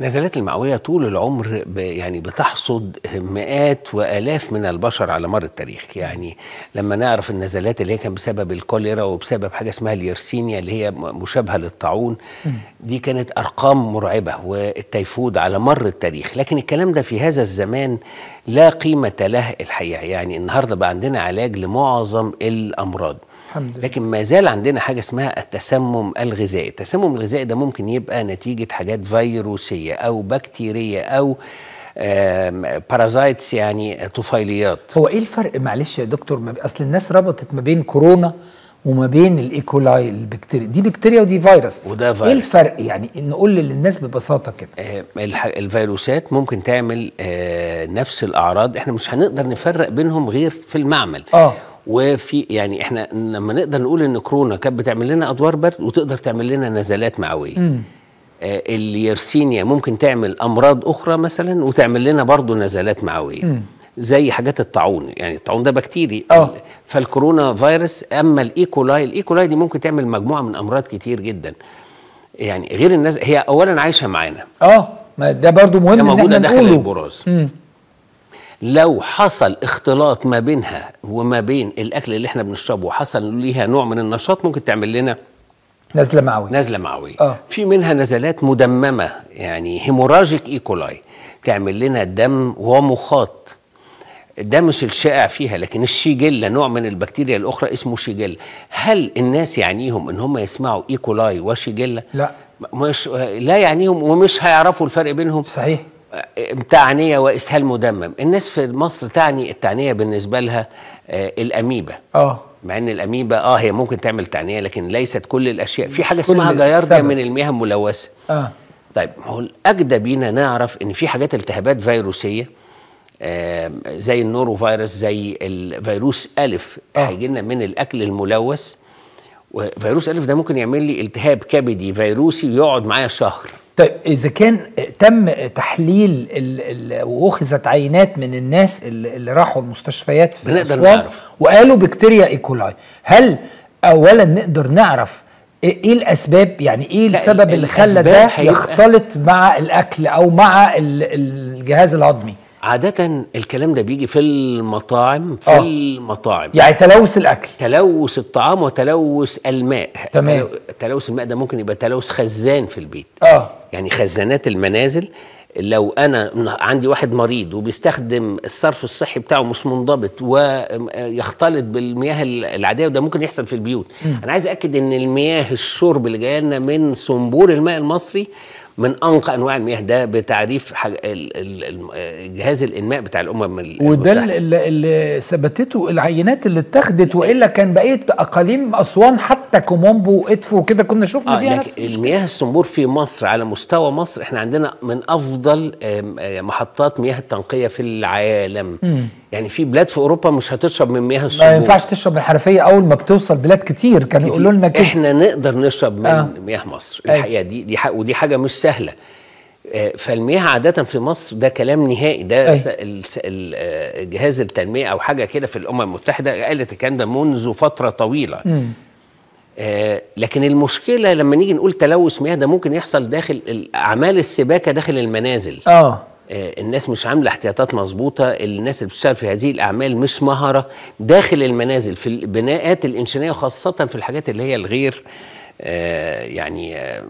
نزلات المئوية طول العمر ب يعني بتحصد مئات وآلاف من البشر على مر التاريخ يعني لما نعرف النزلات اللي هي كان بسبب الكوليرا وبسبب حاجة اسمها اليرسينيا اللي هي مشابهة للطاعون دي كانت أرقام مرعبة والتيفود على مر التاريخ لكن الكلام ده في هذا الزمان لا قيمة له الحقيقة يعني النهاردة بقى عندنا علاج لمعظم الأمراض الحمد لكن ما زال عندنا حاجه اسمها التسمم الغذائي التسمم الغذائي ده ممكن يبقى نتيجه حاجات فيروسيه او بكتيريه او بارازايتس يعني طفيليات هو ايه الفرق معلش يا دكتور اصل الناس ربطت ما بين كورونا وما بين الايكولاي e البكتيريا دي بكتيريا ودي فيروس وده إيه فيروس ايه الفرق يعني نقول للناس ببساطه كده آه الفيروسات ممكن تعمل آه نفس الاعراض احنا مش هنقدر نفرق بينهم غير في المعمل اه وفي يعني احنا لما نقدر نقول ان كورونا كانت بتعمل لنا ادوار برد وتقدر تعمل لنا نزلات معويه آه اليرسينيا ممكن تعمل امراض اخرى مثلا وتعمل لنا برضه نزلات معويه مم. زي حاجات الطاعون يعني الطاعون ده بكتيري أوه. فالكورونا فيروس اما الايكولاي الايكولاي دي ممكن تعمل مجموعه من امراض كتير جدا يعني غير الناس هي اولا عايشه معانا اه ما ده برضو مهم ده موجوده إن احنا داخل البراز لو حصل اختلاط ما بينها وما بين الاكل اللي احنا بنشربه وحصل ليها نوع من النشاط ممكن تعمل لنا نزله معويه نزله معويه آه. في منها نزلات مدممه يعني هيموراجيك ايكولاي e. تعمل لنا دم ومخاط ده مش الشائع فيها لكن الشيجيلا نوع من البكتيريا الاخرى اسمه شيجيلا هل الناس يعنيهم ان هم يسمعوا ايكولاي e. وشيجيلا لا مش لا يعنيهم ومش هيعرفوا الفرق بينهم صحيح آه، تعنية وإسهال مدمم الناس في مصر تعني التعنية بالنسبة لها آه، الأميبا اه مع ان الاميبا اه هي ممكن تعمل تعنيه لكن ليست كل الاشياء في حاجه اسمها جيارdia من المياه الملوثه اه طيب هو الاجدى بينا نعرف ان في حاجات التهابات فيروسيه آه زي النورو فيروس زي الفيروس الف آه. هيجي لنا من الاكل الملوث وفيروس الف ده ممكن يعمل لي التهاب كبدي فيروسي ويقعد معايا شهر طيب اذا كان تم تحليل واخذت عينات من الناس اللي اللي راحوا المستشفيات في اسوان وقالوا بكتيريا ايكولاي e. هل اولا نقدر نعرف ايه, إيه الاسباب يعني ايه السبب اللي خلى ده يختلط مع الاكل او مع الجهاز الهضمي عادة الكلام ده بيجي في المطاعم في أوه. المطاعم يعني تلوث الأكل تلوث الطعام وتلوث الماء تمام تلوث الماء ده ممكن يبقى تلوث خزان في البيت اه يعني خزانات المنازل لو انا عندي واحد مريض وبيستخدم الصرف الصحي بتاعه مش منضبط ويختلط بالمياه العاديه وده ممكن يحصل في البيوت م. انا عايز اكد ان المياه الشرب اللي جايه لنا من صنبور الماء المصري من انقى انواع المياه ده بتعريف جهاز الانماء بتاع الامم المتحده وده اللي, ثبتته العينات اللي اتخذت والا كان بقيه اقاليم اسوان حتى كومومبو وادفو وكده كنا شفنا آه فيها نفس المياه الصنبور في مصر على مستوى مصر احنا عندنا من افضل آه، محطات مياه التنقيه في العالم يعني في بلاد في اوروبا مش هتشرب من مياه السبوع ما ينفعش تشرب من اول ما بتوصل بلاد كتير كانوا يقولوا لنا كده احنا نقدر نشرب من آه. مياه مصر أيوة. الحقيقه دي دي حق ودي حاجه مش سهله آه، فالمياه عادة في مصر ده كلام نهائي ده أيوة. آه، جهاز التنمية أو حاجة كده في الأمم المتحدة قالت الكلام ده منذ فترة طويلة آه لكن المشكلة لما نيجي نقول تلوث مياه ده ممكن يحصل داخل أعمال السباكة داخل المنازل آه آه، الناس مش عامله احتياطات مظبوطه الناس اللي بتشتغل في هذه الاعمال مش مهره داخل المنازل في البناءات الانشائيه وخاصه في الحاجات اللي هي الغير آه، يعني آه،